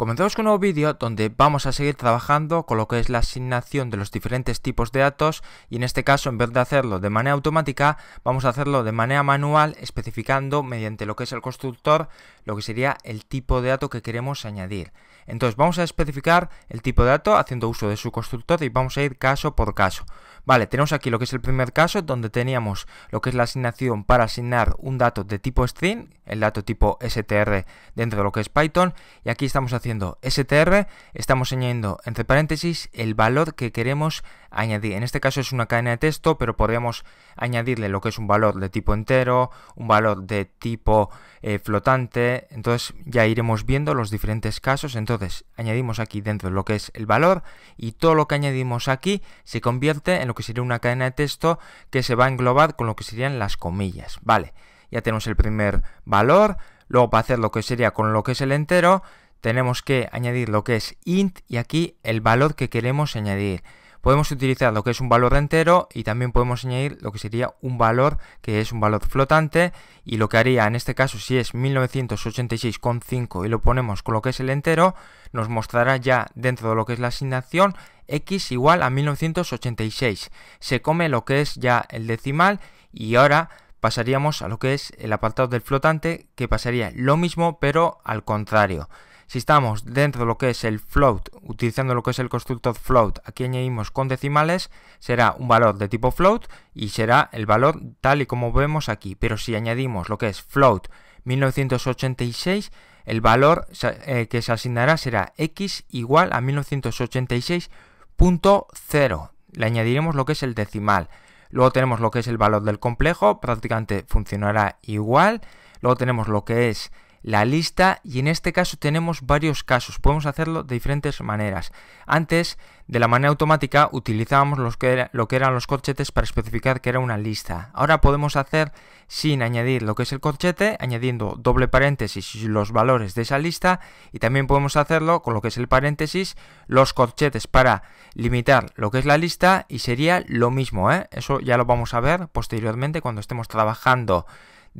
Comenzamos con un nuevo vídeo donde vamos a seguir trabajando con lo que es la asignación de los diferentes tipos de datos y en este caso en vez de hacerlo de manera automática vamos a hacerlo de manera manual especificando mediante lo que es el constructor lo que sería el tipo de dato que queremos añadir. Entonces vamos a especificar el tipo de dato haciendo uso de su constructor y vamos a ir caso por caso. Vale, tenemos aquí lo que es el primer caso, donde teníamos lo que es la asignación para asignar un dato de tipo string, el dato tipo str dentro de lo que es Python, y aquí estamos haciendo str, estamos añadiendo entre paréntesis el valor que queremos añadir. En este caso es una cadena de texto, pero podríamos añadirle lo que es un valor de tipo entero, un valor de tipo eh, flotante, entonces ya iremos viendo los diferentes casos, entonces añadimos aquí dentro lo que es el valor y todo lo que añadimos aquí se convierte en lo que sería una cadena de texto que se va a englobar con lo que serían las comillas. Vale, ya tenemos el primer valor, luego para hacer lo que sería con lo que es el entero, tenemos que añadir lo que es int y aquí el valor que queremos añadir. Podemos utilizar lo que es un valor entero y también podemos añadir lo que sería un valor que es un valor flotante y lo que haría en este caso si es 1986,5 y lo ponemos con lo que es el entero, nos mostrará ya dentro de lo que es la asignación x igual a 1986. Se come lo que es ya el decimal y ahora pasaríamos a lo que es el apartado del flotante que pasaría lo mismo pero al contrario. Si estamos dentro de lo que es el float, utilizando lo que es el constructor float, aquí añadimos con decimales, será un valor de tipo float y será el valor tal y como vemos aquí. Pero si añadimos lo que es float 1986, el valor eh, que se asignará será x igual a 1986.0. Le añadiremos lo que es el decimal. Luego tenemos lo que es el valor del complejo, prácticamente funcionará igual. Luego tenemos lo que es la lista y en este caso tenemos varios casos, podemos hacerlo de diferentes maneras. Antes, de la manera automática, utilizábamos que lo que eran los corchetes para especificar que era una lista. Ahora podemos hacer sin añadir lo que es el corchete, añadiendo doble paréntesis los valores de esa lista y también podemos hacerlo con lo que es el paréntesis, los corchetes para limitar lo que es la lista y sería lo mismo, ¿eh? eso ya lo vamos a ver posteriormente cuando estemos trabajando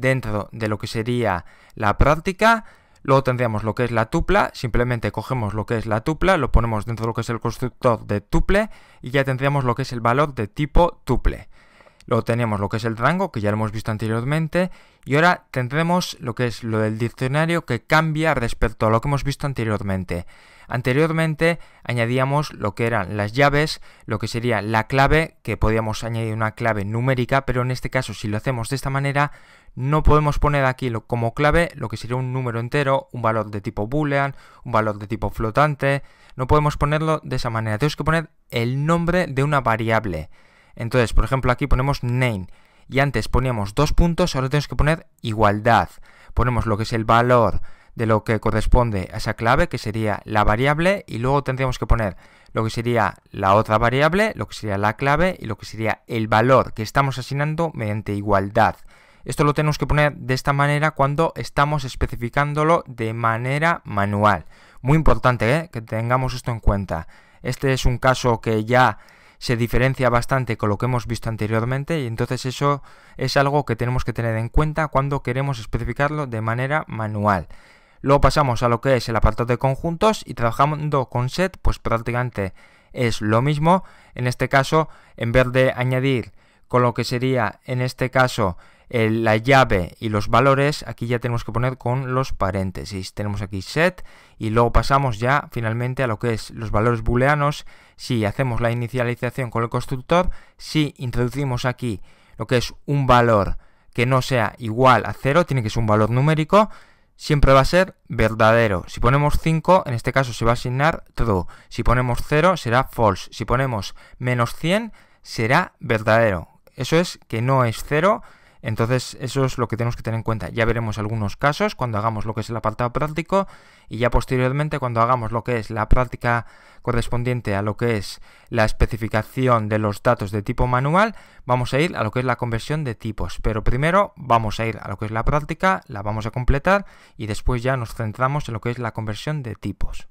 dentro de lo que sería la práctica. Luego tendríamos lo que es la tupla, simplemente cogemos lo que es la tupla, lo ponemos dentro de lo que es el constructor de tuple y ya tendríamos lo que es el valor de tipo tuple. Luego tenemos lo que es el rango, que ya lo hemos visto anteriormente, y ahora tendremos lo que es lo del diccionario que cambia respecto a lo que hemos visto anteriormente. Anteriormente añadíamos lo que eran las llaves, lo que sería la clave, que podíamos añadir una clave numérica, pero en este caso si lo hacemos de esta manera, no podemos poner aquí como clave lo que sería un número entero, un valor de tipo boolean, un valor de tipo flotante, no podemos ponerlo de esa manera, tenemos que poner el nombre de una variable. Entonces, por ejemplo, aquí ponemos name y antes poníamos dos puntos, ahora tenemos que poner igualdad. Ponemos lo que es el valor de lo que corresponde a esa clave, que sería la variable, y luego tendríamos que poner lo que sería la otra variable, lo que sería la clave y lo que sería el valor que estamos asignando mediante igualdad. Esto lo tenemos que poner de esta manera cuando estamos especificándolo de manera manual. Muy importante ¿eh? que tengamos esto en cuenta. Este es un caso que ya se diferencia bastante con lo que hemos visto anteriormente y entonces eso es algo que tenemos que tener en cuenta cuando queremos especificarlo de manera manual. Luego pasamos a lo que es el apartado de conjuntos y trabajando con set pues prácticamente es lo mismo. En este caso en vez de añadir con lo que sería en este caso la llave y los valores aquí ya tenemos que poner con los paréntesis. Tenemos aquí set y luego pasamos ya finalmente a lo que es los valores booleanos. Si hacemos la inicialización con el constructor, si introducimos aquí lo que es un valor que no sea igual a 0, tiene que ser un valor numérico, siempre va a ser verdadero. Si ponemos 5, en este caso se va a asignar true. Si ponemos 0, será false. Si ponemos menos 100, será verdadero. Eso es que no es 0, entonces eso es lo que tenemos que tener en cuenta. Ya veremos algunos casos cuando hagamos lo que es el apartado práctico y ya posteriormente cuando hagamos lo que es la práctica correspondiente a lo que es la especificación de los datos de tipo manual, vamos a ir a lo que es la conversión de tipos. Pero primero vamos a ir a lo que es la práctica, la vamos a completar y después ya nos centramos en lo que es la conversión de tipos.